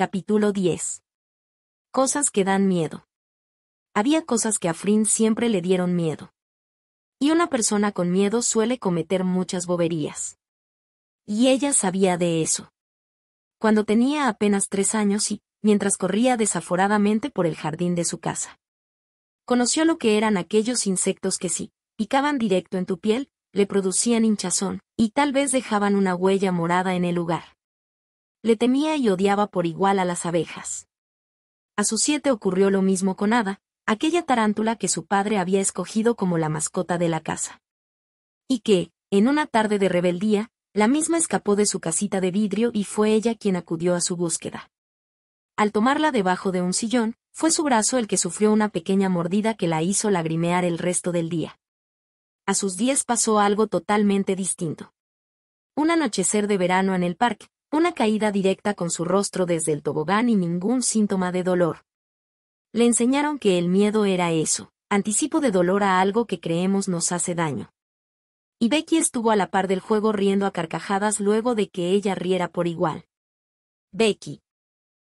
Capítulo 10. Cosas que dan miedo. Había cosas que a Frin siempre le dieron miedo. Y una persona con miedo suele cometer muchas boberías. Y ella sabía de eso. Cuando tenía apenas tres años y, mientras corría desaforadamente por el jardín de su casa. Conoció lo que eran aquellos insectos que sí, picaban directo en tu piel, le producían hinchazón, y tal vez dejaban una huella morada en el lugar. Le temía y odiaba por igual a las abejas. A sus siete ocurrió lo mismo con Ada, aquella tarántula que su padre había escogido como la mascota de la casa. Y que, en una tarde de rebeldía, la misma escapó de su casita de vidrio y fue ella quien acudió a su búsqueda. Al tomarla debajo de un sillón, fue su brazo el que sufrió una pequeña mordida que la hizo lagrimear el resto del día. A sus diez pasó algo totalmente distinto. Un anochecer de verano en el parque, una caída directa con su rostro desde el tobogán y ningún síntoma de dolor. Le enseñaron que el miedo era eso, anticipo de dolor a algo que creemos nos hace daño. Y Becky estuvo a la par del juego riendo a carcajadas luego de que ella riera por igual. Becky.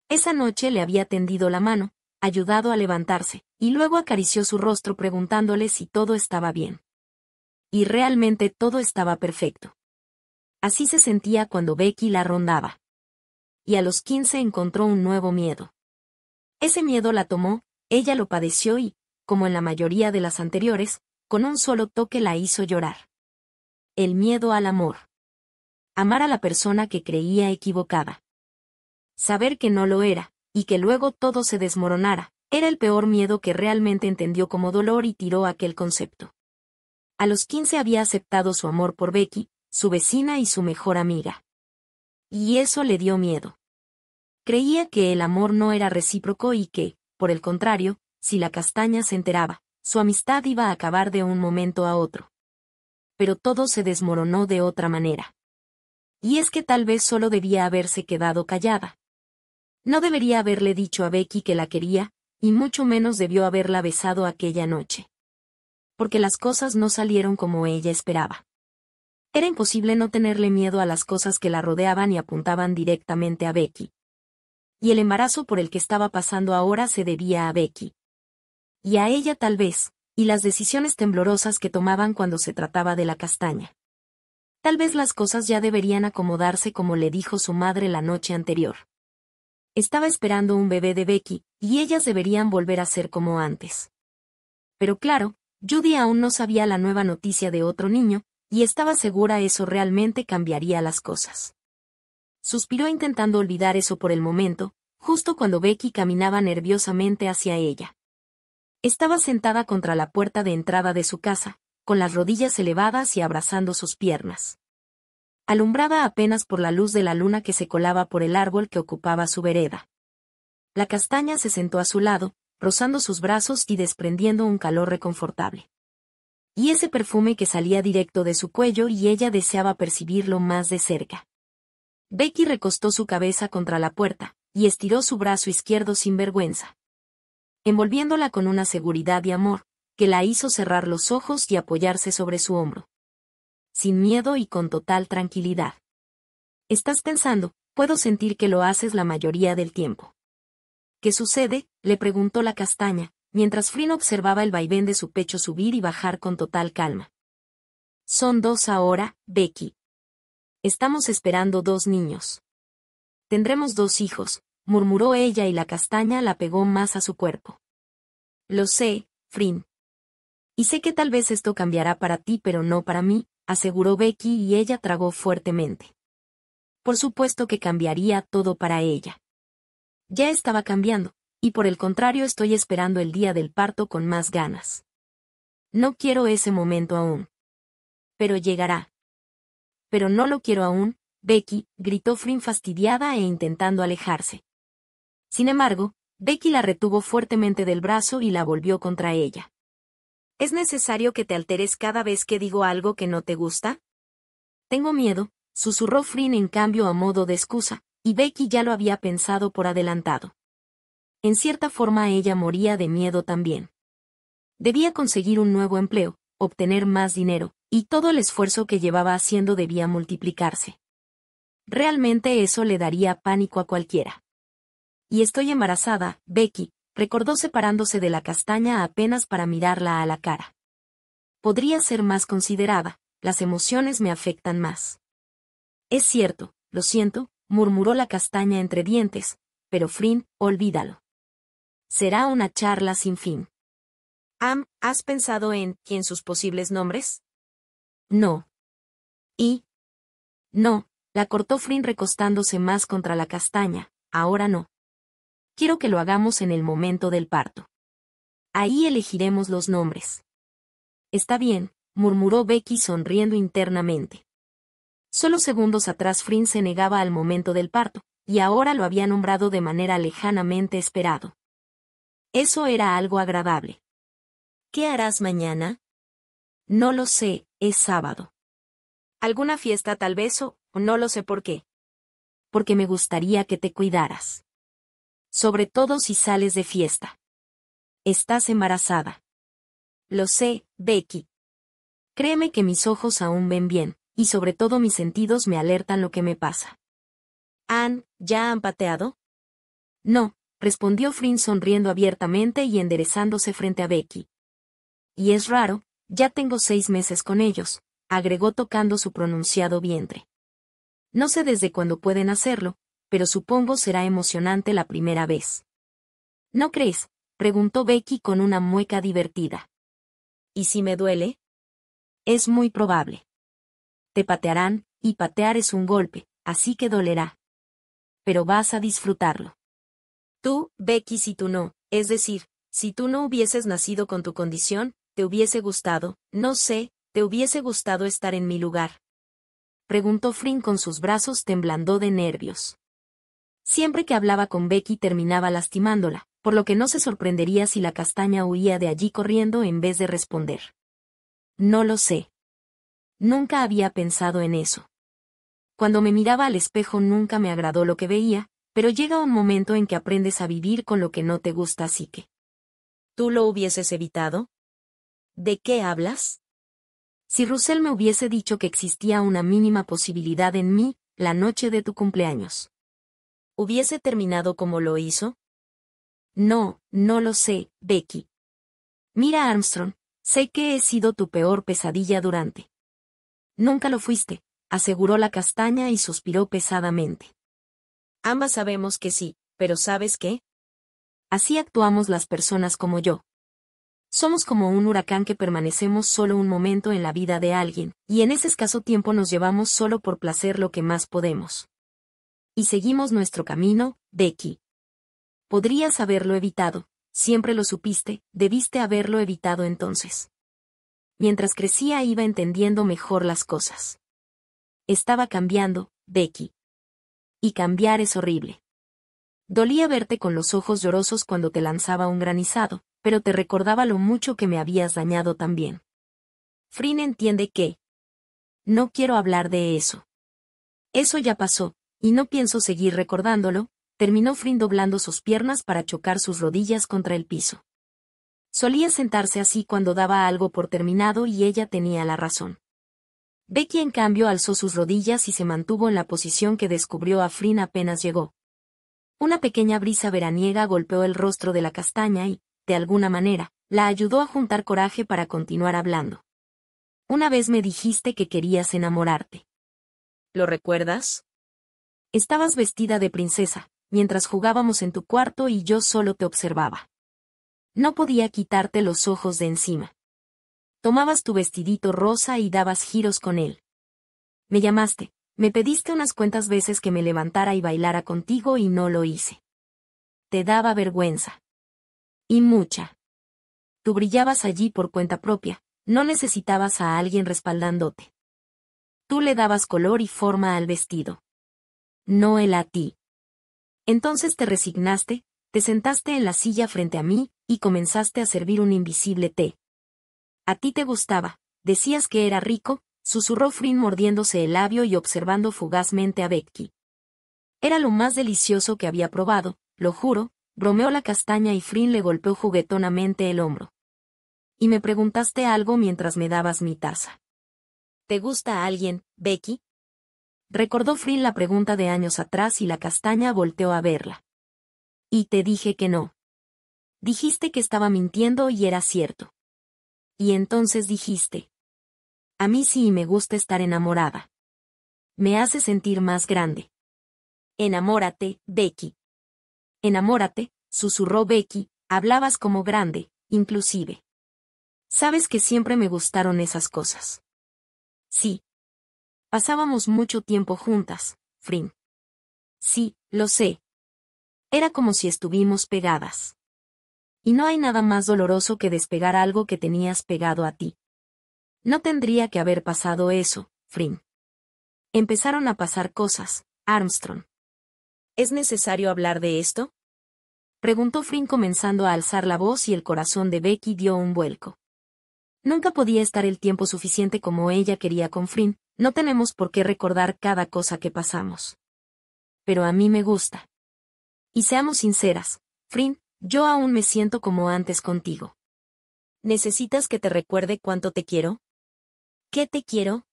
Esa noche le había tendido la mano, ayudado a levantarse, y luego acarició su rostro preguntándole si todo estaba bien. Y realmente todo estaba perfecto. Así se sentía cuando Becky la rondaba. Y a los 15 encontró un nuevo miedo. Ese miedo la tomó, ella lo padeció y, como en la mayoría de las anteriores, con un solo toque la hizo llorar. El miedo al amor. Amar a la persona que creía equivocada. Saber que no lo era, y que luego todo se desmoronara, era el peor miedo que realmente entendió como dolor y tiró aquel concepto. A los 15 había aceptado su amor por Becky, su vecina y su mejor amiga. Y eso le dio miedo. Creía que el amor no era recíproco y que, por el contrario, si la castaña se enteraba, su amistad iba a acabar de un momento a otro. Pero todo se desmoronó de otra manera. Y es que tal vez solo debía haberse quedado callada. No debería haberle dicho a Becky que la quería, y mucho menos debió haberla besado aquella noche. Porque las cosas no salieron como ella esperaba. Era imposible no tenerle miedo a las cosas que la rodeaban y apuntaban directamente a Becky. Y el embarazo por el que estaba pasando ahora se debía a Becky. Y a ella tal vez, y las decisiones temblorosas que tomaban cuando se trataba de la castaña. Tal vez las cosas ya deberían acomodarse como le dijo su madre la noche anterior. Estaba esperando un bebé de Becky, y ellas deberían volver a ser como antes. Pero claro, Judy aún no sabía la nueva noticia de otro niño, y estaba segura eso realmente cambiaría las cosas. Suspiró intentando olvidar eso por el momento, justo cuando Becky caminaba nerviosamente hacia ella. Estaba sentada contra la puerta de entrada de su casa, con las rodillas elevadas y abrazando sus piernas. Alumbrada apenas por la luz de la luna que se colaba por el árbol que ocupaba su vereda. La castaña se sentó a su lado, rozando sus brazos y desprendiendo un calor reconfortable y ese perfume que salía directo de su cuello y ella deseaba percibirlo más de cerca. Becky recostó su cabeza contra la puerta, y estiró su brazo izquierdo sin vergüenza. Envolviéndola con una seguridad y amor, que la hizo cerrar los ojos y apoyarse sobre su hombro. Sin miedo y con total tranquilidad. Estás pensando, puedo sentir que lo haces la mayoría del tiempo. ¿Qué sucede? le preguntó la castaña, mientras Frin observaba el vaivén de su pecho subir y bajar con total calma. Son dos ahora, Becky. Estamos esperando dos niños. Tendremos dos hijos, murmuró ella y la castaña la pegó más a su cuerpo. Lo sé, Frin. Y sé que tal vez esto cambiará para ti pero no para mí, aseguró Becky y ella tragó fuertemente. Por supuesto que cambiaría todo para ella. Ya estaba cambiando, y por el contrario estoy esperando el día del parto con más ganas. No quiero ese momento aún. Pero llegará. Pero no lo quiero aún, Becky, gritó Frin fastidiada e intentando alejarse. Sin embargo, Becky la retuvo fuertemente del brazo y la volvió contra ella. ¿Es necesario que te alteres cada vez que digo algo que no te gusta? Tengo miedo, susurró Frin en cambio a modo de excusa, y Becky ya lo había pensado por adelantado. En cierta forma ella moría de miedo también. Debía conseguir un nuevo empleo, obtener más dinero, y todo el esfuerzo que llevaba haciendo debía multiplicarse. Realmente eso le daría pánico a cualquiera. Y estoy embarazada, Becky, recordó separándose de la castaña apenas para mirarla a la cara. Podría ser más considerada, las emociones me afectan más. Es cierto, lo siento, murmuró la castaña entre dientes, pero Frin, olvídalo. Será una charla sin fin. Am, ¿has pensado en quién sus posibles nombres? No. Y. No, la cortó Frin recostándose más contra la castaña, ahora no. Quiero que lo hagamos en el momento del parto. Ahí elegiremos los nombres. Está bien, murmuró Becky sonriendo internamente. Solo segundos atrás Frin se negaba al momento del parto, y ahora lo había nombrado de manera lejanamente esperado. Eso era algo agradable. ¿Qué harás mañana? No lo sé, es sábado. Alguna fiesta tal vez o no lo sé por qué. Porque me gustaría que te cuidaras. Sobre todo si sales de fiesta. Estás embarazada. Lo sé, Becky. Créeme que mis ojos aún ven bien, y sobre todo mis sentidos me alertan lo que me pasa. ¿Han, ya han pateado? No, respondió frin sonriendo abiertamente y enderezándose frente a Becky. Y es raro, ya tengo seis meses con ellos, agregó tocando su pronunciado vientre. No sé desde cuándo pueden hacerlo, pero supongo será emocionante la primera vez. ¿No crees? preguntó Becky con una mueca divertida. ¿Y si me duele? Es muy probable. Te patearán, y patear es un golpe, así que dolerá. Pero vas a disfrutarlo. Tú, Becky, si tú no, es decir, si tú no hubieses nacido con tu condición, te hubiese gustado, no sé, te hubiese gustado estar en mi lugar. Preguntó Frin con sus brazos temblando de nervios. Siempre que hablaba con Becky terminaba lastimándola, por lo que no se sorprendería si la castaña huía de allí corriendo en vez de responder. No lo sé. Nunca había pensado en eso. Cuando me miraba al espejo nunca me agradó lo que veía, pero llega un momento en que aprendes a vivir con lo que no te gusta así que... ¿Tú lo hubieses evitado? ¿De qué hablas? Si Russell me hubiese dicho que existía una mínima posibilidad en mí, la noche de tu cumpleaños. ¿Hubiese terminado como lo hizo? No, no lo sé, Becky. Mira Armstrong, sé que he sido tu peor pesadilla durante. Nunca lo fuiste, aseguró la castaña y suspiró pesadamente. Ambas sabemos que sí, pero ¿sabes qué? Así actuamos las personas como yo. Somos como un huracán que permanecemos solo un momento en la vida de alguien, y en ese escaso tiempo nos llevamos solo por placer lo que más podemos. Y seguimos nuestro camino, Becky. Podrías haberlo evitado, siempre lo supiste, debiste haberlo evitado entonces. Mientras crecía iba entendiendo mejor las cosas. Estaba cambiando, Becky. Y cambiar es horrible. Dolía verte con los ojos llorosos cuando te lanzaba un granizado, pero te recordaba lo mucho que me habías dañado también. Frin entiende que... No quiero hablar de eso. Eso ya pasó, y no pienso seguir recordándolo, terminó Frin doblando sus piernas para chocar sus rodillas contra el piso. Solía sentarse así cuando daba algo por terminado y ella tenía la razón. Becky en cambio alzó sus rodillas y se mantuvo en la posición que descubrió Afrin apenas llegó. Una pequeña brisa veraniega golpeó el rostro de la castaña y, de alguna manera, la ayudó a juntar coraje para continuar hablando. Una vez me dijiste que querías enamorarte. ¿Lo recuerdas? Estabas vestida de princesa, mientras jugábamos en tu cuarto y yo solo te observaba. No podía quitarte los ojos de encima. Tomabas tu vestidito rosa y dabas giros con él. Me llamaste, me pediste unas cuantas veces que me levantara y bailara contigo y no lo hice. Te daba vergüenza. Y mucha. Tú brillabas allí por cuenta propia, no necesitabas a alguien respaldándote. Tú le dabas color y forma al vestido. No él a ti. Entonces te resignaste, te sentaste en la silla frente a mí, y comenzaste a servir un invisible té, a ti te gustaba. Decías que era rico, susurró Frin mordiéndose el labio y observando fugazmente a Becky. Era lo más delicioso que había probado, lo juro, bromeó la castaña y Frin le golpeó juguetonamente el hombro. Y me preguntaste algo mientras me dabas mi taza. ¿Te gusta a alguien, Becky? Recordó Frin la pregunta de años atrás y la castaña volteó a verla. Y te dije que no. Dijiste que estaba mintiendo y era cierto. Y entonces dijiste. A mí sí me gusta estar enamorada. Me hace sentir más grande. Enamórate, Becky. Enamórate, susurró Becky, hablabas como grande, inclusive. Sabes que siempre me gustaron esas cosas. Sí. Pasábamos mucho tiempo juntas, Fring. Sí, lo sé. Era como si estuvimos pegadas. Y no hay nada más doloroso que despegar algo que tenías pegado a ti. No tendría que haber pasado eso, Frin. Empezaron a pasar cosas, Armstrong. ¿Es necesario hablar de esto? Preguntó Frin comenzando a alzar la voz y el corazón de Becky dio un vuelco. Nunca podía estar el tiempo suficiente como ella quería con Frin, no tenemos por qué recordar cada cosa que pasamos. Pero a mí me gusta. Y seamos sinceras, Frin, yo aún me siento como antes contigo. ¿Necesitas que te recuerde cuánto te quiero? ¿Qué te quiero?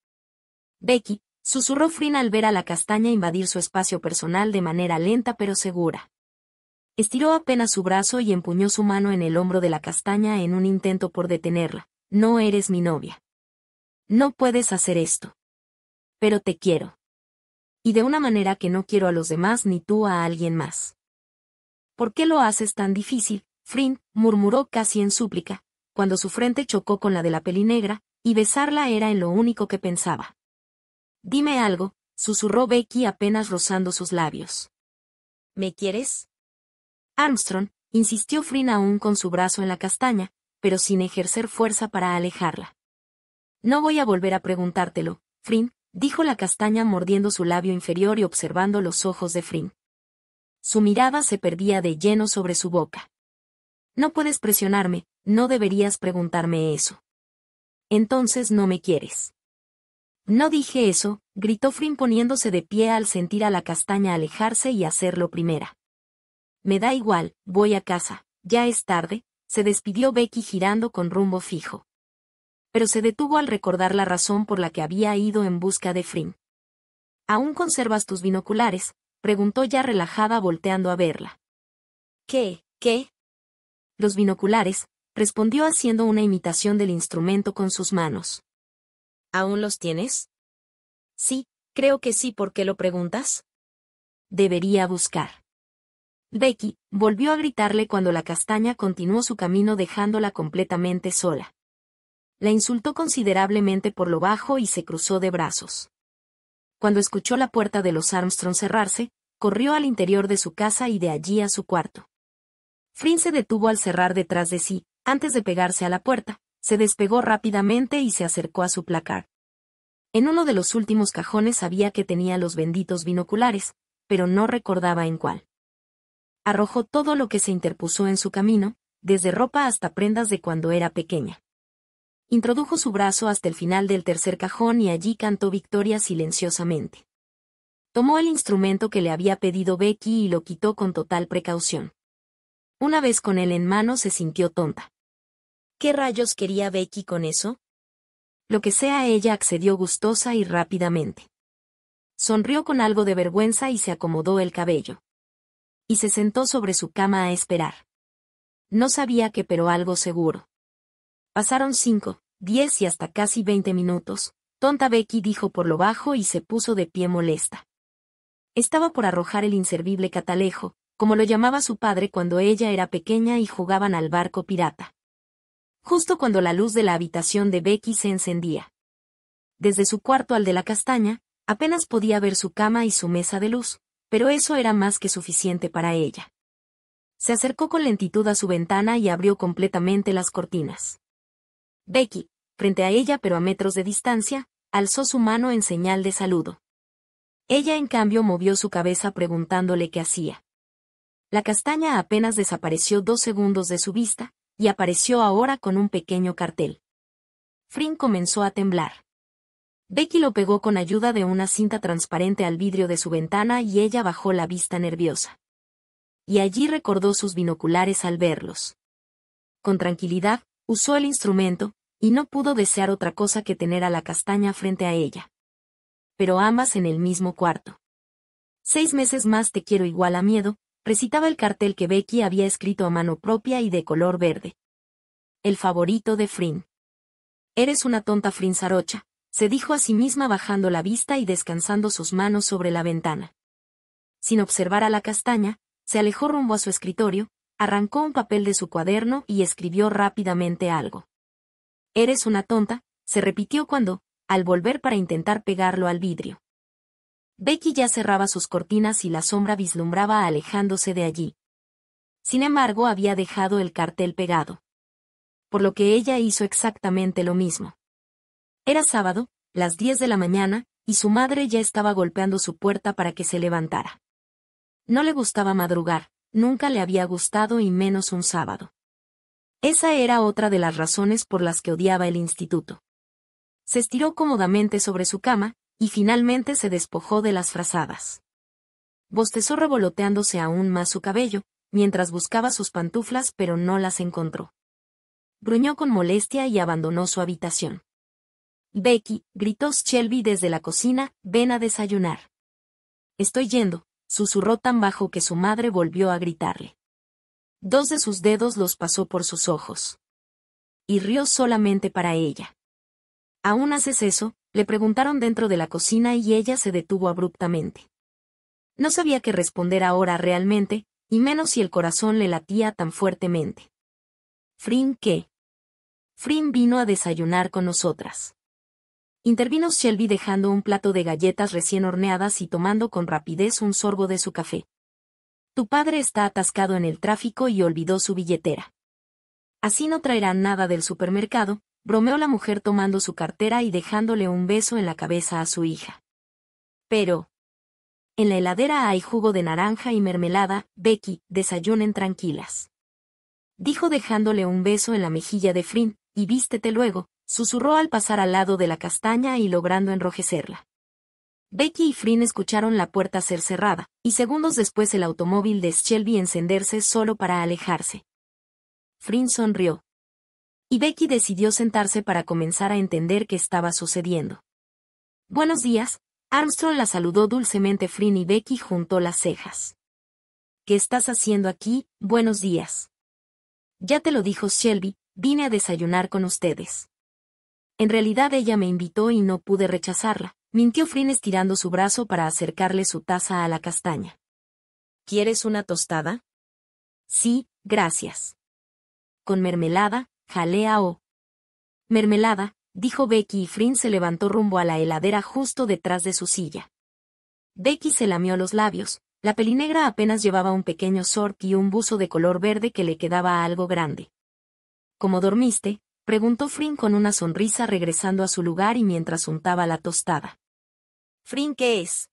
Becky, susurró Frina al ver a la castaña invadir su espacio personal de manera lenta pero segura. Estiró apenas su brazo y empuñó su mano en el hombro de la castaña en un intento por detenerla. No eres mi novia. No puedes hacer esto. Pero te quiero. Y de una manera que no quiero a los demás ni tú a alguien más. ¿Por qué lo haces tan difícil? —Frin murmuró casi en súplica, cuando su frente chocó con la de la pelinegra, y besarla era en lo único que pensaba. Dime algo, susurró Becky apenas rozando sus labios. ¿Me quieres? Armstrong, insistió Frin aún con su brazo en la castaña, pero sin ejercer fuerza para alejarla. No voy a volver a preguntártelo, Frin, dijo la castaña mordiendo su labio inferior y observando los ojos de Frin. Su mirada se perdía de lleno sobre su boca. No puedes presionarme, no deberías preguntarme eso. Entonces no me quieres. No dije eso, gritó Frim poniéndose de pie al sentir a la castaña alejarse y hacerlo primera. Me da igual, voy a casa, ya es tarde, se despidió Becky girando con rumbo fijo. Pero se detuvo al recordar la razón por la que había ido en busca de Frim. Aún conservas tus binoculares, preguntó ya relajada volteando a verla. ¿Qué? ¿Qué? Los binoculares, respondió haciendo una imitación del instrumento con sus manos. ¿Aún los tienes? Sí, creo que sí, ¿por qué lo preguntas? Debería buscar. Becky, volvió a gritarle cuando la castaña continuó su camino dejándola completamente sola. La insultó considerablemente por lo bajo y se cruzó de brazos. Cuando escuchó la puerta de los Armstrong cerrarse, corrió al interior de su casa y de allí a su cuarto. Frin se detuvo al cerrar detrás de sí, antes de pegarse a la puerta, se despegó rápidamente y se acercó a su placar. En uno de los últimos cajones sabía que tenía los benditos binoculares, pero no recordaba en cuál. Arrojó todo lo que se interpuso en su camino, desde ropa hasta prendas de cuando era pequeña. Introdujo su brazo hasta el final del tercer cajón y allí cantó Victoria silenciosamente. Tomó el instrumento que le había pedido Becky y lo quitó con total precaución. Una vez con él en mano se sintió tonta. ¿Qué rayos quería Becky con eso? Lo que sea ella accedió gustosa y rápidamente. Sonrió con algo de vergüenza y se acomodó el cabello. Y se sentó sobre su cama a esperar. No sabía qué pero algo seguro. Pasaron cinco, diez y hasta casi veinte minutos. Tonta Becky dijo por lo bajo y se puso de pie molesta. Estaba por arrojar el inservible catalejo, como lo llamaba su padre cuando ella era pequeña y jugaban al barco pirata. Justo cuando la luz de la habitación de Becky se encendía. Desde su cuarto al de la castaña, apenas podía ver su cama y su mesa de luz, pero eso era más que suficiente para ella. Se acercó con lentitud a su ventana y abrió completamente las cortinas. Becky, frente a ella pero a metros de distancia, alzó su mano en señal de saludo. Ella en cambio movió su cabeza preguntándole qué hacía. La castaña apenas desapareció dos segundos de su vista, y apareció ahora con un pequeño cartel. Frin comenzó a temblar. Becky lo pegó con ayuda de una cinta transparente al vidrio de su ventana y ella bajó la vista nerviosa. Y allí recordó sus binoculares al verlos. Con tranquilidad, usó el instrumento, y no pudo desear otra cosa que tener a la castaña frente a ella. Pero ambas en el mismo cuarto. Seis meses más te quiero igual a miedo, recitaba el cartel que Becky había escrito a mano propia y de color verde. El favorito de Frin. Eres una tonta Frin Sarocha, se dijo a sí misma bajando la vista y descansando sus manos sobre la ventana. Sin observar a la castaña, se alejó rumbo a su escritorio, arrancó un papel de su cuaderno y escribió rápidamente algo. Eres una tonta, se repitió cuando, al volver para intentar pegarlo al vidrio. Becky ya cerraba sus cortinas y la sombra vislumbraba alejándose de allí. Sin embargo, había dejado el cartel pegado. Por lo que ella hizo exactamente lo mismo. Era sábado, las 10 de la mañana, y su madre ya estaba golpeando su puerta para que se levantara. No le gustaba madrugar, nunca le había gustado y menos un sábado. Esa era otra de las razones por las que odiaba el instituto. Se estiró cómodamente sobre su cama, y finalmente se despojó de las frazadas. Bostezó revoloteándose aún más su cabello, mientras buscaba sus pantuflas pero no las encontró. Gruñó con molestia y abandonó su habitación. Becky, gritó Shelby desde la cocina, ven a desayunar. Estoy yendo, susurró tan bajo que su madre volvió a gritarle. Dos de sus dedos los pasó por sus ojos. Y rió solamente para ella. ¿Aún haces eso? le preguntaron dentro de la cocina y ella se detuvo abruptamente. No sabía qué responder ahora realmente, y menos si el corazón le latía tan fuertemente. Frim qué? Frim vino a desayunar con nosotras. Intervino Shelby dejando un plato de galletas recién horneadas y tomando con rapidez un sorbo de su café. Tu padre está atascado en el tráfico y olvidó su billetera. Así no traerán nada del supermercado, bromeó la mujer tomando su cartera y dejándole un beso en la cabeza a su hija. Pero... En la heladera hay jugo de naranja y mermelada, Becky, desayunen tranquilas. Dijo dejándole un beso en la mejilla de Frin, y vístete luego, susurró al pasar al lado de la castaña y logrando enrojecerla. Becky y Frin escucharon la puerta ser cerrada, y segundos después el automóvil de Shelby encenderse solo para alejarse. Frin sonrió. Y Becky decidió sentarse para comenzar a entender qué estaba sucediendo. Buenos días, Armstrong la saludó dulcemente Frin y Becky juntó las cejas. ¿Qué estás haciendo aquí? Buenos días. Ya te lo dijo Shelby, vine a desayunar con ustedes. En realidad ella me invitó y no pude rechazarla, Mintió Frin estirando su brazo para acercarle su taza a la castaña. ¿Quieres una tostada? Sí, gracias. ¿Con mermelada, jalea o...? Mermelada, dijo Becky y Frin se levantó rumbo a la heladera justo detrás de su silla. Becky se lamió los labios, la pelinegra apenas llevaba un pequeño short y un buzo de color verde que le quedaba algo grande. Como dormiste, Preguntó Frin con una sonrisa regresando a su lugar y mientras untaba la tostada. Frin, ¿qué es?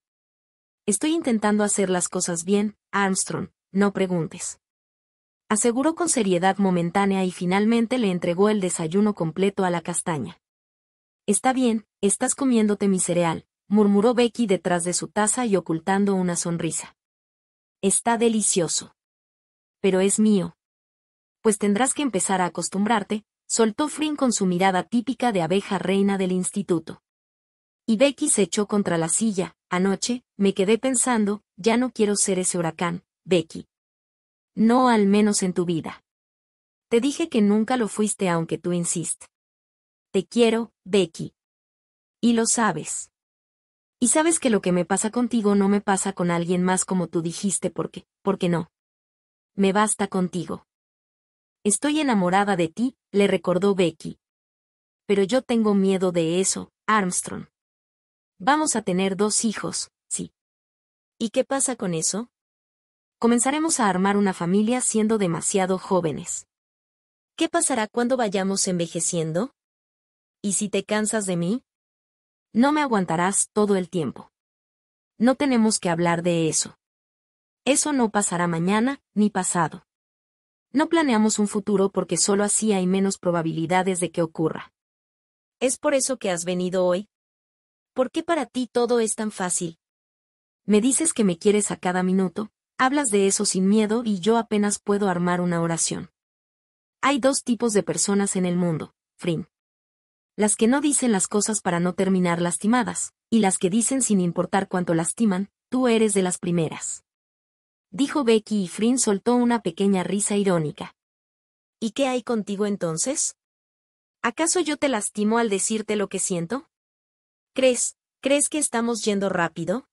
Estoy intentando hacer las cosas bien, Armstrong, no preguntes. Aseguró con seriedad momentánea y finalmente le entregó el desayuno completo a la castaña. Está bien, estás comiéndote mi cereal, murmuró Becky detrás de su taza y ocultando una sonrisa. Está delicioso. Pero es mío. Pues tendrás que empezar a acostumbrarte, soltó Frin con su mirada típica de abeja reina del instituto. Y Becky se echó contra la silla, anoche, me quedé pensando, ya no quiero ser ese huracán, Becky. No al menos en tu vida. Te dije que nunca lo fuiste aunque tú insistes. Te quiero, Becky. Y lo sabes. Y sabes que lo que me pasa contigo no me pasa con alguien más como tú dijiste porque, porque no. Me basta contigo. Estoy enamorada de ti, le recordó Becky. Pero yo tengo miedo de eso, Armstrong. Vamos a tener dos hijos, sí. ¿Y qué pasa con eso? Comenzaremos a armar una familia siendo demasiado jóvenes. ¿Qué pasará cuando vayamos envejeciendo? ¿Y si te cansas de mí? No me aguantarás todo el tiempo. No tenemos que hablar de eso. Eso no pasará mañana, ni pasado. No planeamos un futuro porque solo así hay menos probabilidades de que ocurra. ¿Es por eso que has venido hoy? ¿Por qué para ti todo es tan fácil? Me dices que me quieres a cada minuto, hablas de eso sin miedo y yo apenas puedo armar una oración. Hay dos tipos de personas en el mundo, Frim. Las que no dicen las cosas para no terminar lastimadas, y las que dicen sin importar cuánto lastiman, tú eres de las primeras dijo Becky y Frin soltó una pequeña risa irónica. ¿Y qué hay contigo entonces? ¿Acaso yo te lastimo al decirte lo que siento? ¿Crees, crees que estamos yendo rápido?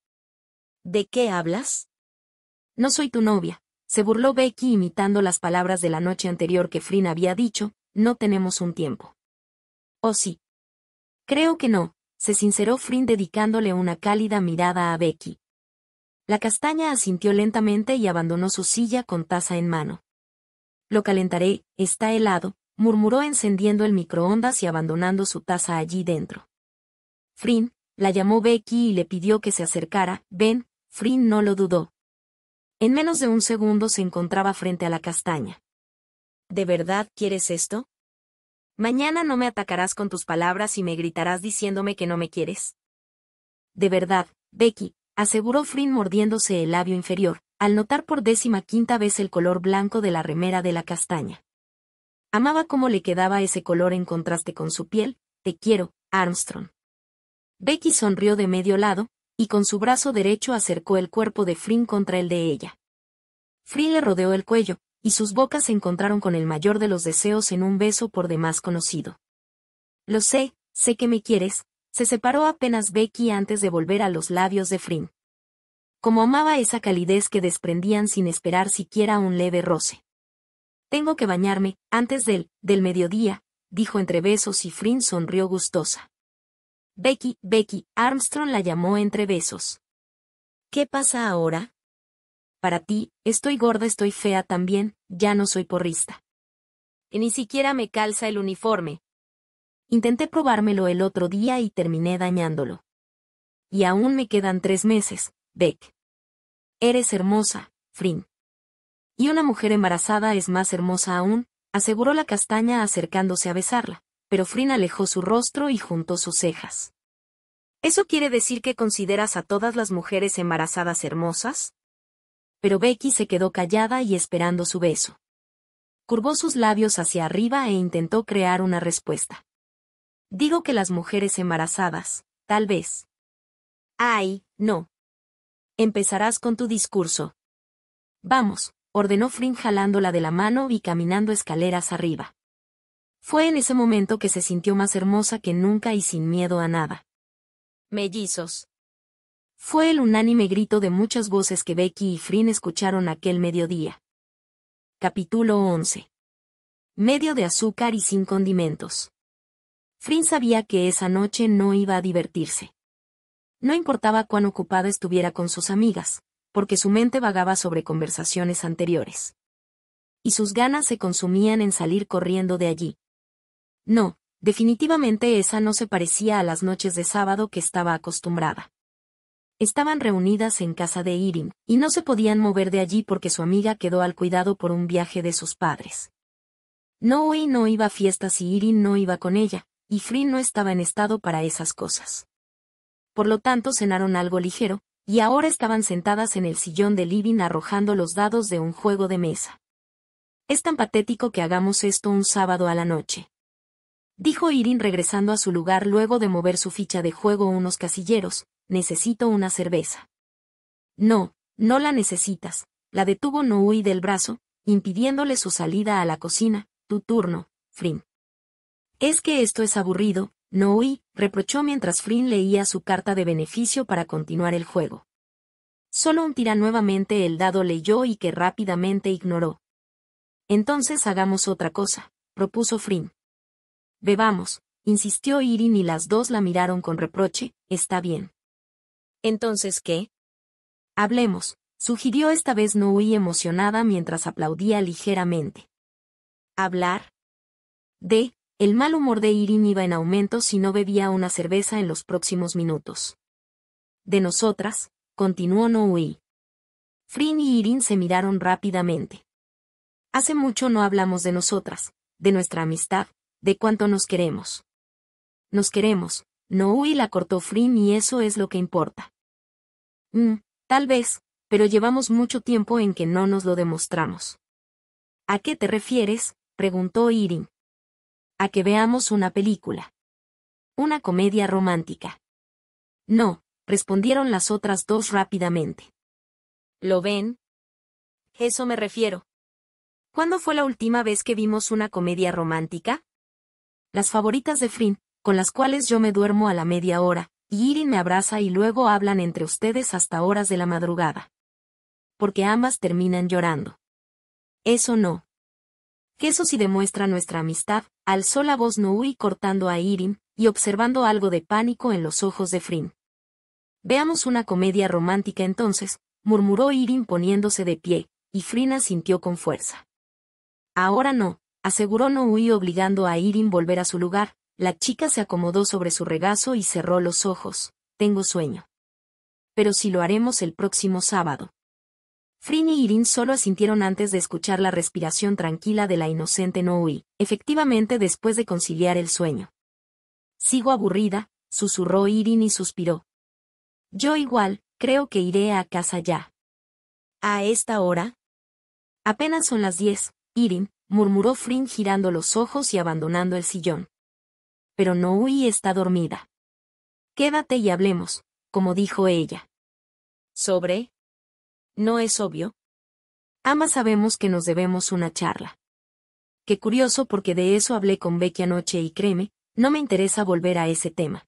¿De qué hablas? No soy tu novia, se burló Becky imitando las palabras de la noche anterior que Frin había dicho, no tenemos un tiempo. ¿O sí? Creo que no, se sinceró Frin dedicándole una cálida mirada a Becky. La castaña asintió lentamente y abandonó su silla con taza en mano. Lo calentaré, está helado, murmuró encendiendo el microondas y abandonando su taza allí dentro. Frin, la llamó Becky y le pidió que se acercara, ven, Frin no lo dudó. En menos de un segundo se encontraba frente a la castaña. ¿De verdad quieres esto? Mañana no me atacarás con tus palabras y me gritarás diciéndome que no me quieres. De verdad, Becky, aseguró frin mordiéndose el labio inferior, al notar por décima quinta vez el color blanco de la remera de la castaña. Amaba cómo le quedaba ese color en contraste con su piel, te quiero, Armstrong. Becky sonrió de medio lado, y con su brazo derecho acercó el cuerpo de frin contra el de ella. frin le rodeó el cuello, y sus bocas se encontraron con el mayor de los deseos en un beso por demás conocido. Lo sé, sé que me quieres, se separó apenas Becky antes de volver a los labios de Frin. Como amaba esa calidez que desprendían sin esperar siquiera un leve roce. Tengo que bañarme, antes del, del mediodía, dijo entre besos y Frin sonrió gustosa. Becky, Becky, Armstrong la llamó entre besos. ¿Qué pasa ahora? Para ti, estoy gorda, estoy fea también, ya no soy porrista. Y ni siquiera me calza el uniforme, Intenté probármelo el otro día y terminé dañándolo. Y aún me quedan tres meses, Beck. Eres hermosa, Frin. Y una mujer embarazada es más hermosa aún, aseguró la castaña acercándose a besarla, pero Frin alejó su rostro y juntó sus cejas. ¿Eso quiere decir que consideras a todas las mujeres embarazadas hermosas? Pero Becky se quedó callada y esperando su beso. Curvó sus labios hacia arriba e intentó crear una respuesta. Digo que las mujeres embarazadas, tal vez. Ay, no. Empezarás con tu discurso. Vamos, ordenó Frin jalándola de la mano y caminando escaleras arriba. Fue en ese momento que se sintió más hermosa que nunca y sin miedo a nada. Mellizos. Fue el unánime grito de muchas voces que Becky y Frin escucharon aquel mediodía. Capítulo 11. Medio de azúcar y sin condimentos. Frin sabía que esa noche no iba a divertirse. No importaba cuán ocupada estuviera con sus amigas, porque su mente vagaba sobre conversaciones anteriores. Y sus ganas se consumían en salir corriendo de allí. No, definitivamente esa no se parecía a las noches de sábado que estaba acostumbrada. Estaban reunidas en casa de Irin, y no se podían mover de allí porque su amiga quedó al cuidado por un viaje de sus padres. No hoy no iba a fiestas y Irin no iba con ella, y Frin no estaba en estado para esas cosas. Por lo tanto cenaron algo ligero, y ahora estaban sentadas en el sillón de living arrojando los dados de un juego de mesa. Es tan patético que hagamos esto un sábado a la noche. Dijo Irin regresando a su lugar luego de mover su ficha de juego unos casilleros, necesito una cerveza. No, no la necesitas, la detuvo Noui del brazo, impidiéndole su salida a la cocina, tu turno, Frim. Es que esto es aburrido, no reprochó mientras Frin leía su carta de beneficio para continuar el juego. Solo un tira nuevamente el dado leyó y que rápidamente ignoró. Entonces hagamos otra cosa, propuso Frin. Bebamos, insistió Irin y las dos la miraron con reproche, está bien. Entonces, ¿qué? Hablemos, sugirió esta vez Nui emocionada mientras aplaudía ligeramente. ¿Hablar? De, el mal humor de Irin iba en aumento si no bebía una cerveza en los próximos minutos. De nosotras, continuó Noui. Frin y Irin se miraron rápidamente. Hace mucho no hablamos de nosotras, de nuestra amistad, de cuánto nos queremos. Nos queremos, Noui la cortó Frin y eso es lo que importa. Mm, tal vez, pero llevamos mucho tiempo en que no nos lo demostramos. ¿A qué te refieres? preguntó Irin a que veamos una película. Una comedia romántica. No, respondieron las otras dos rápidamente. ¿Lo ven? Eso me refiero. ¿Cuándo fue la última vez que vimos una comedia romántica? Las favoritas de Frin, con las cuales yo me duermo a la media hora, y Irin me abraza y luego hablan entre ustedes hasta horas de la madrugada. Porque ambas terminan llorando. Eso no que eso sí demuestra nuestra amistad, alzó la voz Nui cortando a Irin y observando algo de pánico en los ojos de Frin. Veamos una comedia romántica entonces, murmuró Irin poniéndose de pie, y frina asintió con fuerza. Ahora no, aseguró Noui obligando a Irim volver a su lugar, la chica se acomodó sobre su regazo y cerró los ojos, tengo sueño. Pero si lo haremos el próximo sábado. Frin y Irin solo asintieron antes de escuchar la respiración tranquila de la inocente Noui, efectivamente después de conciliar el sueño. Sigo aburrida, susurró Irin y suspiró. Yo igual, creo que iré a casa ya. ¿A esta hora? Apenas son las diez, Irin, murmuró Frin girando los ojos y abandonando el sillón. Pero Noui está dormida. Quédate y hablemos, como dijo ella. ¿Sobre? ¿No es obvio? Ambas sabemos que nos debemos una charla. Qué curioso porque de eso hablé con Becky anoche y créeme, no me interesa volver a ese tema.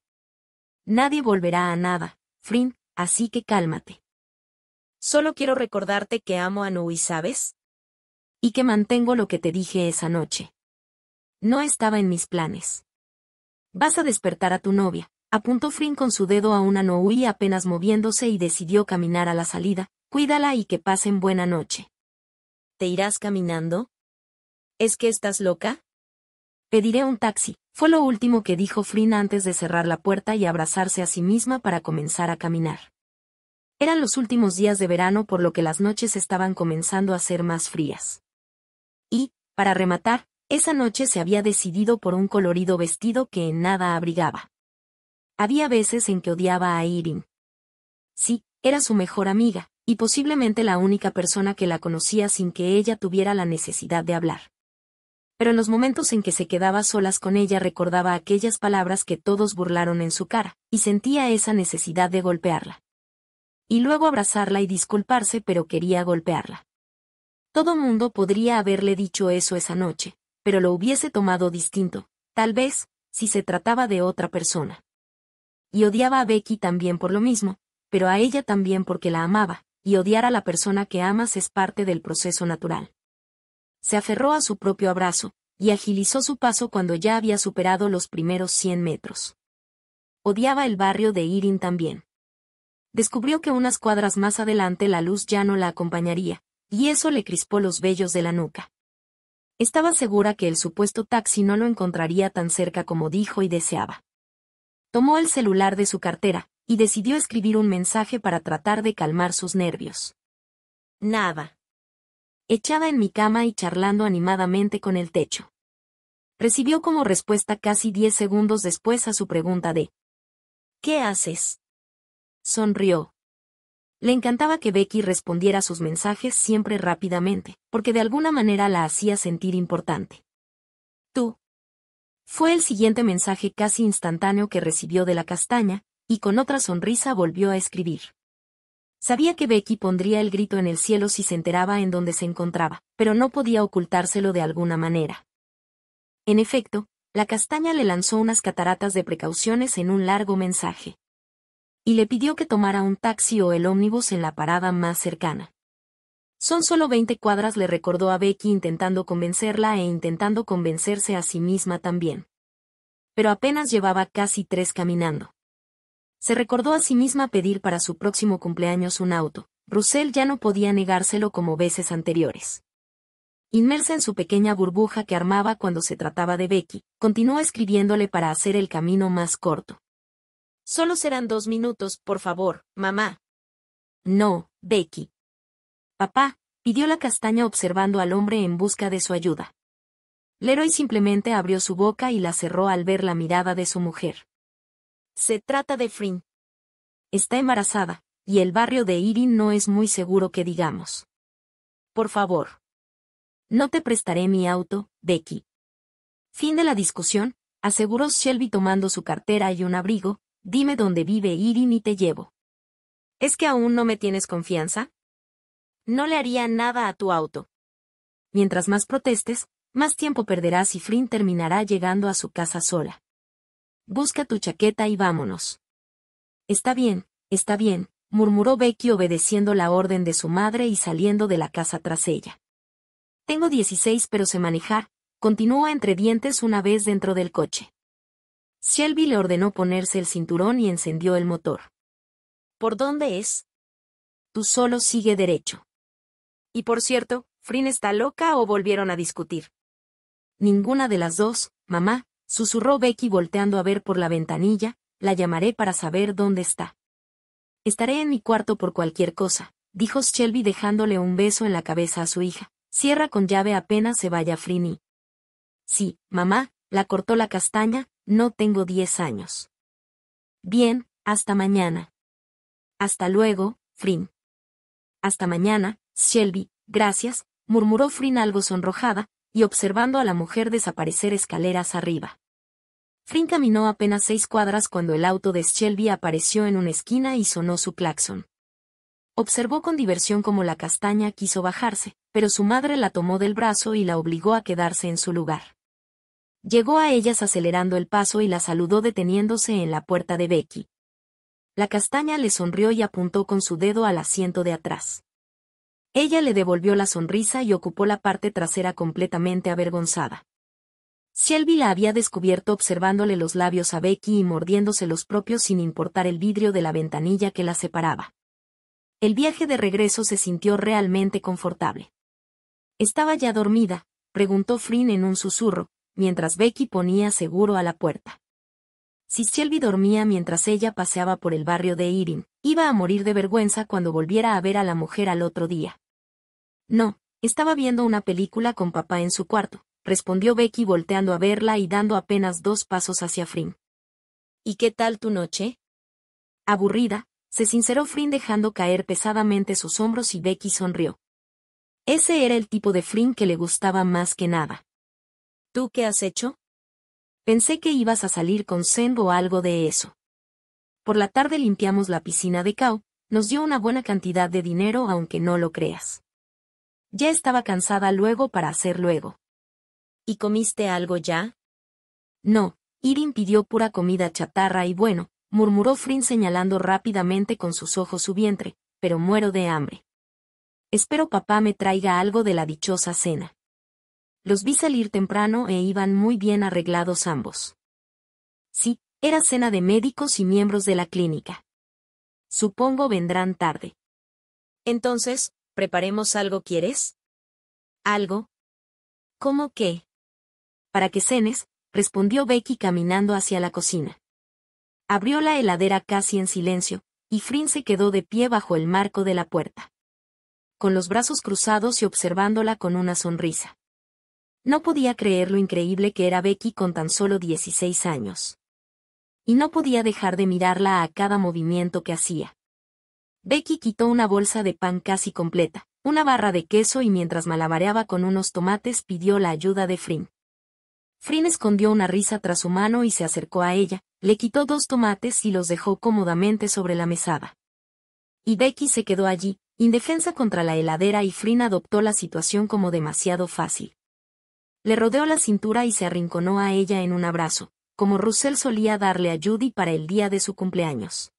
Nadie volverá a nada, Frin, así que cálmate. Solo quiero recordarte que amo a Nui, ¿sabes? Y que mantengo lo que te dije esa noche. No estaba en mis planes. Vas a despertar a tu novia, apuntó Frin con su dedo a una Nui apenas moviéndose y decidió caminar a la salida, Cuídala y que pasen buena noche. ¿Te irás caminando? ¿Es que estás loca? Pediré un taxi. Fue lo último que dijo Frin antes de cerrar la puerta y abrazarse a sí misma para comenzar a caminar. Eran los últimos días de verano por lo que las noches estaban comenzando a ser más frías. Y, para rematar, esa noche se había decidido por un colorido vestido que en nada abrigaba. Había veces en que odiaba a Irin. Sí, era su mejor amiga, y posiblemente la única persona que la conocía sin que ella tuviera la necesidad de hablar. Pero en los momentos en que se quedaba solas con ella recordaba aquellas palabras que todos burlaron en su cara, y sentía esa necesidad de golpearla. Y luego abrazarla y disculparse, pero quería golpearla. Todo mundo podría haberle dicho eso esa noche, pero lo hubiese tomado distinto, tal vez, si se trataba de otra persona. Y odiaba a Becky también por lo mismo, pero a ella también porque la amaba, y odiar a la persona que amas es parte del proceso natural. Se aferró a su propio abrazo, y agilizó su paso cuando ya había superado los primeros 100 metros. Odiaba el barrio de Irin también. Descubrió que unas cuadras más adelante la luz ya no la acompañaría, y eso le crispó los vellos de la nuca. Estaba segura que el supuesto taxi no lo encontraría tan cerca como dijo y deseaba. Tomó el celular de su cartera, y decidió escribir un mensaje para tratar de calmar sus nervios. Nada. Echada en mi cama y charlando animadamente con el techo. Recibió como respuesta casi diez segundos después a su pregunta de ¿Qué haces? Sonrió. Le encantaba que Becky respondiera a sus mensajes siempre rápidamente, porque de alguna manera la hacía sentir importante. Tú. Fue el siguiente mensaje casi instantáneo que recibió de la castaña, y con otra sonrisa volvió a escribir. Sabía que Becky pondría el grito en el cielo si se enteraba en dónde se encontraba, pero no podía ocultárselo de alguna manera. En efecto, la castaña le lanzó unas cataratas de precauciones en un largo mensaje. Y le pidió que tomara un taxi o el ómnibus en la parada más cercana. Son solo 20 cuadras, le recordó a Becky intentando convencerla e intentando convencerse a sí misma también. Pero apenas llevaba casi tres caminando. Se recordó a sí misma pedir para su próximo cumpleaños un auto. Russell ya no podía negárselo como veces anteriores. Inmersa en su pequeña burbuja que armaba cuando se trataba de Becky, continuó escribiéndole para hacer el camino más corto. Solo serán dos minutos, por favor, mamá. No, Becky. Papá, pidió la castaña observando al hombre en busca de su ayuda. Leroy simplemente abrió su boca y la cerró al ver la mirada de su mujer. Se trata de Frin. Está embarazada, y el barrio de Irin no es muy seguro que digamos. Por favor. No te prestaré mi auto, Becky. Fin de la discusión, aseguró Shelby tomando su cartera y un abrigo, dime dónde vive Irin y te llevo. ¿Es que aún no me tienes confianza? No le haría nada a tu auto. Mientras más protestes, más tiempo perderás y Frin terminará llegando a su casa sola. Busca tu chaqueta y vámonos. Está bien, está bien, murmuró Becky obedeciendo la orden de su madre y saliendo de la casa tras ella. Tengo 16 pero sé manejar, continuó entre dientes una vez dentro del coche. Shelby le ordenó ponerse el cinturón y encendió el motor. ¿Por dónde es? Tú solo sigue derecho. Y por cierto, ¿Frin está loca o volvieron a discutir? Ninguna de las dos, mamá, Susurró Becky volteando a ver por la ventanilla, la llamaré para saber dónde está. Estaré en mi cuarto por cualquier cosa, dijo Shelby dejándole un beso en la cabeza a su hija. Cierra con llave apenas se vaya Frini. Sí, mamá, la cortó la castaña, no tengo diez años. Bien, hasta mañana. Hasta luego, Frin. Hasta mañana, Shelby, gracias, murmuró Frin algo sonrojada, y observando a la mujer desaparecer escaleras arriba. Flynn caminó apenas seis cuadras cuando el auto de Shelby apareció en una esquina y sonó su claxon. Observó con diversión cómo la castaña quiso bajarse, pero su madre la tomó del brazo y la obligó a quedarse en su lugar. Llegó a ellas acelerando el paso y la saludó deteniéndose en la puerta de Becky. La castaña le sonrió y apuntó con su dedo al asiento de atrás. Ella le devolvió la sonrisa y ocupó la parte trasera completamente avergonzada. Shelby la había descubierto observándole los labios a Becky y mordiéndose los propios sin importar el vidrio de la ventanilla que la separaba. El viaje de regreso se sintió realmente confortable. ¿Estaba ya dormida? preguntó Frin en un susurro, mientras Becky ponía seguro a la puerta. Si Shelby dormía mientras ella paseaba por el barrio de Irin, iba a morir de vergüenza cuando volviera a ver a la mujer al otro día. No, estaba viendo una película con papá en su cuarto, respondió Becky volteando a verla y dando apenas dos pasos hacia Frim. ¿Y qué tal tu noche? Aburrida, se sinceró Frim dejando caer pesadamente sus hombros y Becky sonrió. Ese era el tipo de Frim que le gustaba más que nada. ¿Tú qué has hecho? Pensé que ibas a salir con Send o algo de eso. Por la tarde limpiamos la piscina de Cao, nos dio una buena cantidad de dinero aunque no lo creas. Ya estaba cansada luego para hacer luego. ¿Y comiste algo ya? No, Irin pidió pura comida chatarra y bueno, murmuró Frin señalando rápidamente con sus ojos su vientre, pero muero de hambre. Espero papá me traiga algo de la dichosa cena. Los vi salir temprano e iban muy bien arreglados ambos. Sí, era cena de médicos y miembros de la clínica. Supongo vendrán tarde. Entonces, ¿Preparemos algo quieres? ¿Algo? ¿Cómo qué? Para que cenes, respondió Becky caminando hacia la cocina. Abrió la heladera casi en silencio, y Frin se quedó de pie bajo el marco de la puerta. Con los brazos cruzados y observándola con una sonrisa. No podía creer lo increíble que era Becky con tan solo 16 años. Y no podía dejar de mirarla a cada movimiento que hacía. Becky quitó una bolsa de pan casi completa, una barra de queso y mientras malabareaba con unos tomates pidió la ayuda de Frin. Frin escondió una risa tras su mano y se acercó a ella, le quitó dos tomates y los dejó cómodamente sobre la mesada. Y Becky se quedó allí, indefensa contra la heladera y Frin adoptó la situación como demasiado fácil. Le rodeó la cintura y se arrinconó a ella en un abrazo, como Russell solía darle a Judy para el día de su cumpleaños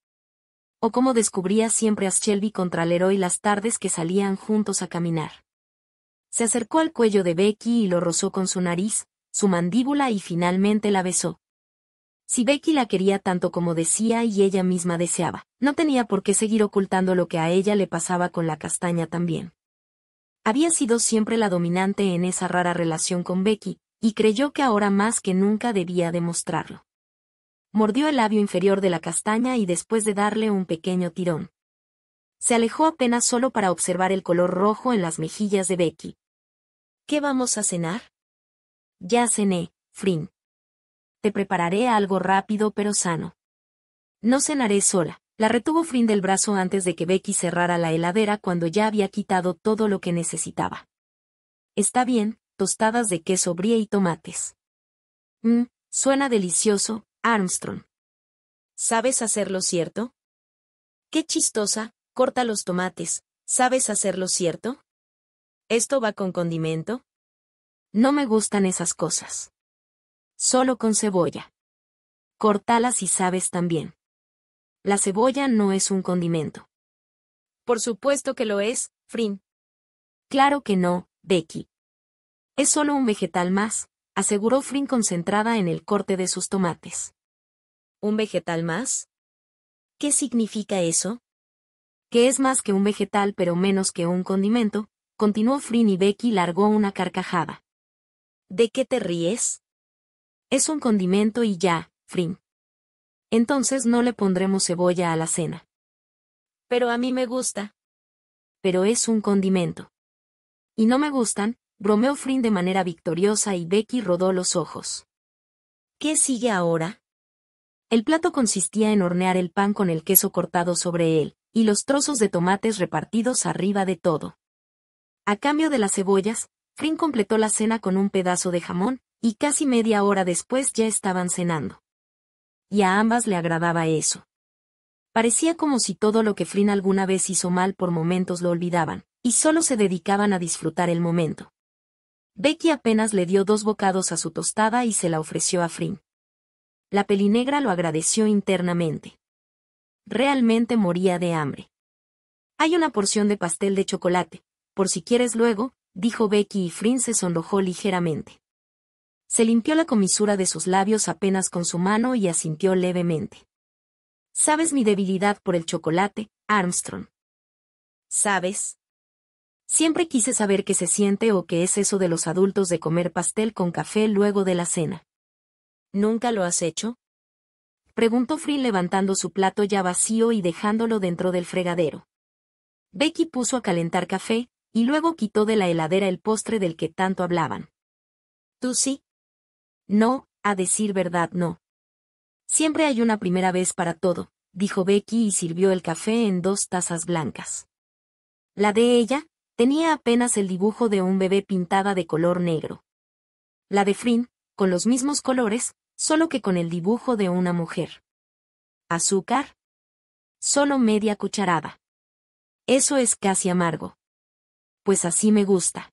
o descubría siempre a Shelby contra el héroe las tardes que salían juntos a caminar. Se acercó al cuello de Becky y lo rozó con su nariz, su mandíbula y finalmente la besó. Si Becky la quería tanto como decía y ella misma deseaba, no tenía por qué seguir ocultando lo que a ella le pasaba con la castaña también. Había sido siempre la dominante en esa rara relación con Becky, y creyó que ahora más que nunca debía demostrarlo mordió el labio inferior de la castaña y después de darle un pequeño tirón. Se alejó apenas solo para observar el color rojo en las mejillas de Becky. ¿Qué vamos a cenar? Ya cené, Frin. Te prepararé algo rápido pero sano. No cenaré sola. La retuvo Frin del brazo antes de que Becky cerrara la heladera cuando ya había quitado todo lo que necesitaba. Está bien, tostadas de queso brie y tomates. Mmm, suena delicioso, Armstrong. ¿Sabes hacerlo cierto? Qué chistosa, corta los tomates, ¿sabes hacerlo cierto? ¿Esto va con condimento? No me gustan esas cosas. Solo con cebolla. Cortalas y sabes también. La cebolla no es un condimento. Por supuesto que lo es, Frin. Claro que no, Becky. Es solo un vegetal más aseguró Frin concentrada en el corte de sus tomates. ¿Un vegetal más? ¿Qué significa eso? Que es más que un vegetal pero menos que un condimento, continuó Frin y Becky largó una carcajada. ¿De qué te ríes? Es un condimento y ya, Frin. Entonces no le pondremos cebolla a la cena. Pero a mí me gusta. Pero es un condimento. Y no me gustan, bromeó Frin de manera victoriosa y Becky rodó los ojos. ¿Qué sigue ahora? El plato consistía en hornear el pan con el queso cortado sobre él, y los trozos de tomates repartidos arriba de todo. A cambio de las cebollas, Frin completó la cena con un pedazo de jamón, y casi media hora después ya estaban cenando. Y a ambas le agradaba eso. Parecía como si todo lo que Frin alguna vez hizo mal por momentos lo olvidaban, y solo se dedicaban a disfrutar el momento. Becky apenas le dio dos bocados a su tostada y se la ofreció a Frin. La pelinegra lo agradeció internamente. Realmente moría de hambre. Hay una porción de pastel de chocolate, por si quieres luego, dijo Becky y Frin se sonrojó ligeramente. Se limpió la comisura de sus labios apenas con su mano y asintió levemente. Sabes mi debilidad por el chocolate, Armstrong. Sabes, Siempre quise saber qué se siente o qué es eso de los adultos de comer pastel con café luego de la cena. ¿Nunca lo has hecho? Preguntó Free levantando su plato ya vacío y dejándolo dentro del fregadero. Becky puso a calentar café, y luego quitó de la heladera el postre del que tanto hablaban. ¿Tú sí? No, a decir verdad no. Siempre hay una primera vez para todo, dijo Becky y sirvió el café en dos tazas blancas. La de ella, tenía apenas el dibujo de un bebé pintada de color negro. La de Frin, con los mismos colores, solo que con el dibujo de una mujer. Azúcar. Solo media cucharada. Eso es casi amargo. Pues así me gusta.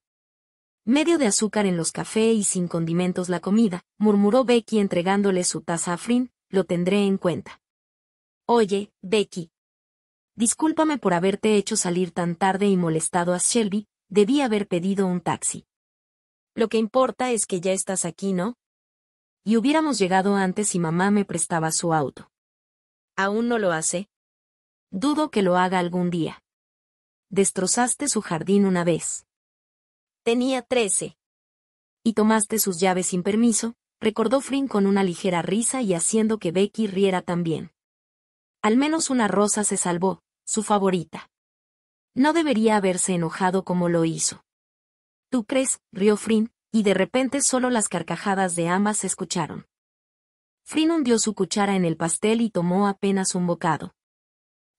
Medio de azúcar en los cafés y sin condimentos la comida, murmuró Becky entregándole su taza a Frin, lo tendré en cuenta. Oye, Becky, Discúlpame por haberte hecho salir tan tarde y molestado a Shelby, debí haber pedido un taxi. Lo que importa es que ya estás aquí, ¿no? Y hubiéramos llegado antes si mamá me prestaba su auto. ¿Aún no lo hace? Dudo que lo haga algún día. Destrozaste su jardín una vez. Tenía trece. Y tomaste sus llaves sin permiso, recordó Flynn con una ligera risa y haciendo que Becky riera también. Al menos una rosa se salvó, su favorita. No debería haberse enojado como lo hizo. ¿Tú crees? rió Frin, y de repente solo las carcajadas de ambas se escucharon. Frin hundió su cuchara en el pastel y tomó apenas un bocado.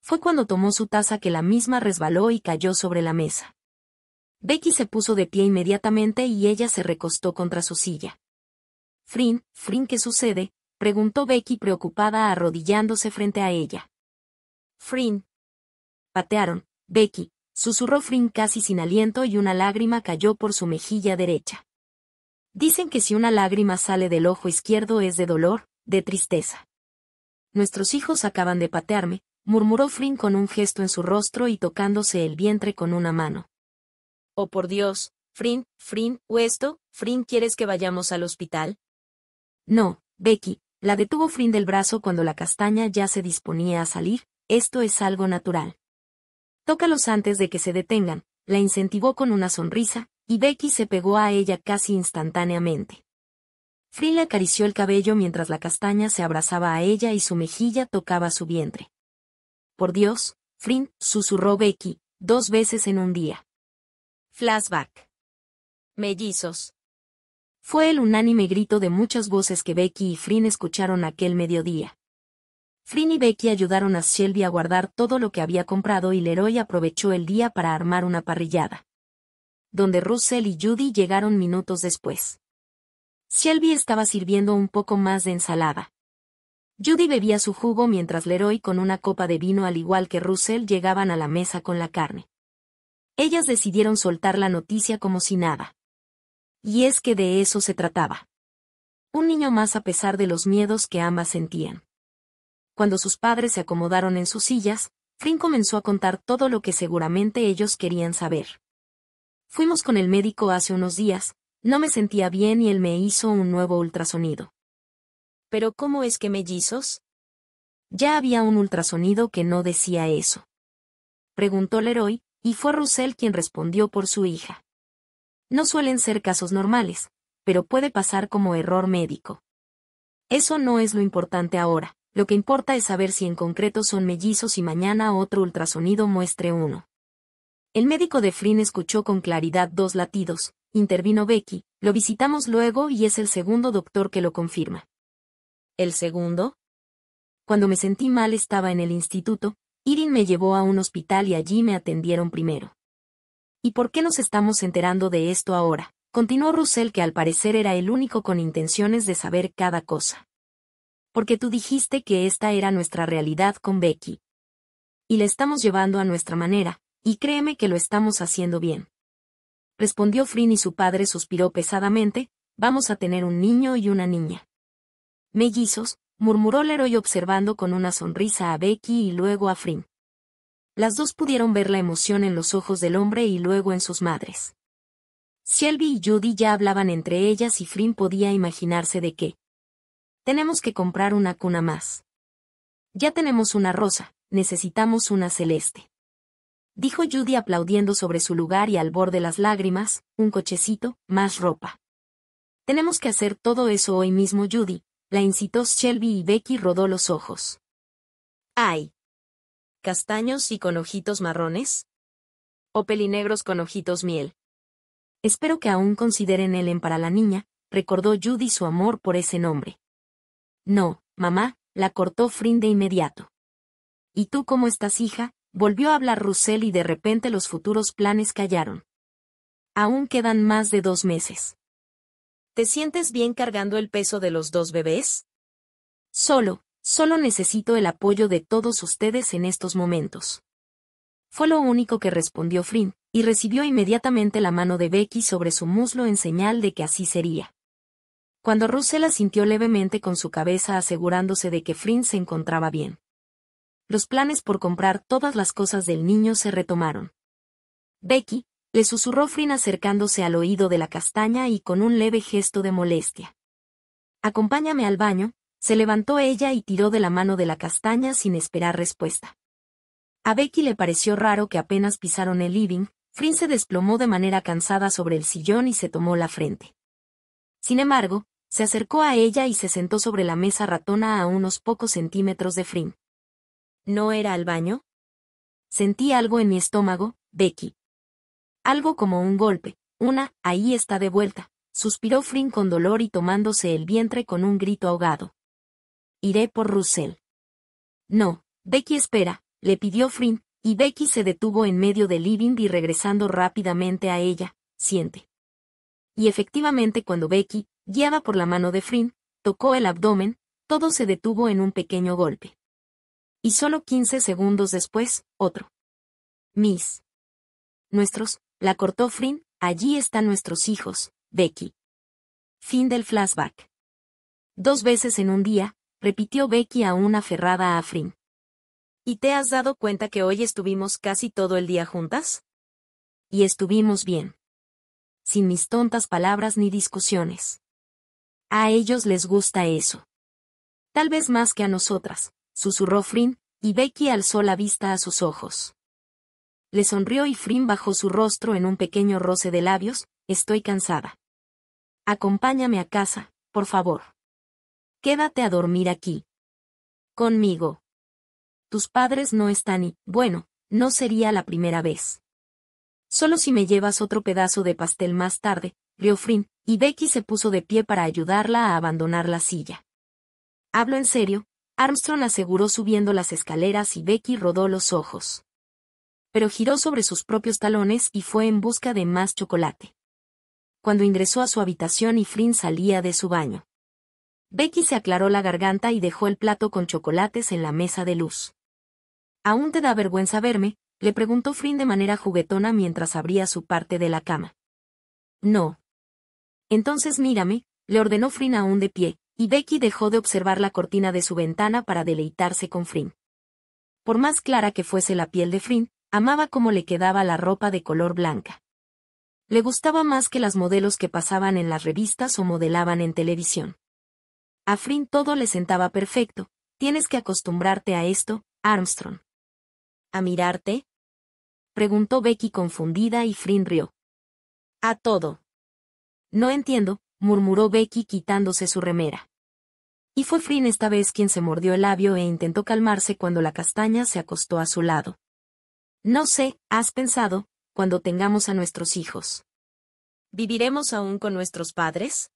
Fue cuando tomó su taza que la misma resbaló y cayó sobre la mesa. Becky se puso de pie inmediatamente y ella se recostó contra su silla. Frin, Frin, ¿qué sucede? preguntó Becky preocupada arrodillándose frente a ella. Frin, Patearon, Becky, susurró Frin casi sin aliento y una lágrima cayó por su mejilla derecha. Dicen que si una lágrima sale del ojo izquierdo es de dolor, de tristeza. Nuestros hijos acaban de patearme, murmuró Frin con un gesto en su rostro y tocándose el vientre con una mano. Oh por Dios, Frin, Frin, ¿o esto? Frin, ¿quieres que vayamos al hospital? No, Becky, la detuvo Frin del brazo cuando la castaña ya se disponía a salir, esto es algo natural. Tócalos antes de que se detengan, la incentivó con una sonrisa, y Becky se pegó a ella casi instantáneamente. Frin le acarició el cabello mientras la castaña se abrazaba a ella y su mejilla tocaba su vientre. Por Dios, Frin, susurró Becky, dos veces en un día. Flashback. Mellizos. Fue el unánime grito de muchas voces que Becky y Frin escucharon aquel mediodía. Flynn y Becky ayudaron a Shelby a guardar todo lo que había comprado y Leroy aprovechó el día para armar una parrillada. Donde Russell y Judy llegaron minutos después. Shelby estaba sirviendo un poco más de ensalada. Judy bebía su jugo mientras Leroy con una copa de vino al igual que Russell llegaban a la mesa con la carne. Ellas decidieron soltar la noticia como si nada. Y es que de eso se trataba. Un niño más a pesar de los miedos que ambas sentían. Cuando sus padres se acomodaron en sus sillas, Flynn comenzó a contar todo lo que seguramente ellos querían saber. Fuimos con el médico hace unos días, no me sentía bien y él me hizo un nuevo ultrasonido. ¿Pero cómo es que mellizos? Ya había un ultrasonido que no decía eso. Preguntó Leroy, y fue Russell quien respondió por su hija. No suelen ser casos normales, pero puede pasar como error médico. Eso no es lo importante ahora lo que importa es saber si en concreto son mellizos y mañana otro ultrasonido muestre uno. El médico de Frin escuchó con claridad dos latidos, intervino Becky, lo visitamos luego y es el segundo doctor que lo confirma. ¿El segundo? Cuando me sentí mal estaba en el instituto, Irin me llevó a un hospital y allí me atendieron primero. ¿Y por qué nos estamos enterando de esto ahora? Continuó Russell que al parecer era el único con intenciones de saber cada cosa porque tú dijiste que esta era nuestra realidad con Becky. Y la estamos llevando a nuestra manera, y créeme que lo estamos haciendo bien. Respondió Frin y su padre suspiró pesadamente, vamos a tener un niño y una niña. Mellizos, murmuró Leroy observando con una sonrisa a Becky y luego a Frin. Las dos pudieron ver la emoción en los ojos del hombre y luego en sus madres. Shelby y Judy ya hablaban entre ellas y Frin podía imaginarse de qué. Tenemos que comprar una cuna más. Ya tenemos una rosa, necesitamos una celeste. Dijo Judy aplaudiendo sobre su lugar y al borde las lágrimas, un cochecito, más ropa. Tenemos que hacer todo eso hoy mismo, Judy, la incitó Shelby y Becky rodó los ojos. ¡Ay! ¿Castaños y con ojitos marrones? ¿O pelinegros con ojitos miel? Espero que aún consideren Ellen para la niña, recordó Judy su amor por ese nombre. No, mamá, la cortó Frin de inmediato. ¿Y tú cómo estás, hija? Volvió a hablar Russell y de repente los futuros planes callaron. Aún quedan más de dos meses. ¿Te sientes bien cargando el peso de los dos bebés? Solo, solo necesito el apoyo de todos ustedes en estos momentos. Fue lo único que respondió Frin, y recibió inmediatamente la mano de Becky sobre su muslo en señal de que así sería cuando la sintió levemente con su cabeza asegurándose de que Frin se encontraba bien. Los planes por comprar todas las cosas del niño se retomaron. Becky, le susurró Frin acercándose al oído de la castaña y con un leve gesto de molestia. Acompáñame al baño, se levantó ella y tiró de la mano de la castaña sin esperar respuesta. A Becky le pareció raro que apenas pisaron el living, Frin se desplomó de manera cansada sobre el sillón y se tomó la frente. Sin embargo, se acercó a ella y se sentó sobre la mesa ratona a unos pocos centímetros de Frim. ¿No era al baño? Sentí algo en mi estómago, Becky. Algo como un golpe, una, ahí está de vuelta, suspiró Frim con dolor y tomándose el vientre con un grito ahogado. Iré por Russell. No, Becky espera, le pidió Frim, y Becky se detuvo en medio del living y regresando rápidamente a ella, siente y efectivamente cuando Becky, guiada por la mano de Frin, tocó el abdomen, todo se detuvo en un pequeño golpe. Y solo 15 segundos después, otro. Miss. Nuestros, la cortó Frin, allí están nuestros hijos, Becky. Fin del flashback. Dos veces en un día, repitió Becky aún aferrada a Frin. ¿Y te has dado cuenta que hoy estuvimos casi todo el día juntas? Y estuvimos bien sin mis tontas palabras ni discusiones. A ellos les gusta eso. Tal vez más que a nosotras, susurró Frin, y Becky alzó la vista a sus ojos. Le sonrió y Frin bajó su rostro en un pequeño roce de labios, estoy cansada. Acompáñame a casa, por favor. Quédate a dormir aquí. Conmigo. Tus padres no están y, bueno, no sería la primera vez. Solo si me llevas otro pedazo de pastel más tarde, Frin, y Becky se puso de pie para ayudarla a abandonar la silla. Hablo en serio, Armstrong aseguró subiendo las escaleras y Becky rodó los ojos. Pero giró sobre sus propios talones y fue en busca de más chocolate. Cuando ingresó a su habitación y Frin salía de su baño. Becky se aclaró la garganta y dejó el plato con chocolates en la mesa de luz. ¿Aún te da vergüenza verme? Le preguntó Frin de manera juguetona mientras abría su parte de la cama. No. Entonces mírame, le ordenó Frin aún de pie, y Becky dejó de observar la cortina de su ventana para deleitarse con Frin. Por más clara que fuese la piel de Frin, amaba cómo le quedaba la ropa de color blanca. Le gustaba más que las modelos que pasaban en las revistas o modelaban en televisión. A Frin todo le sentaba perfecto, tienes que acostumbrarte a esto, Armstrong. ¿A mirarte? Preguntó Becky confundida y Frin rió. A todo. No entiendo, murmuró Becky quitándose su remera. Y fue Frin esta vez quien se mordió el labio e intentó calmarse cuando la castaña se acostó a su lado. No sé, has pensado, cuando tengamos a nuestros hijos. ¿Viviremos aún con nuestros padres?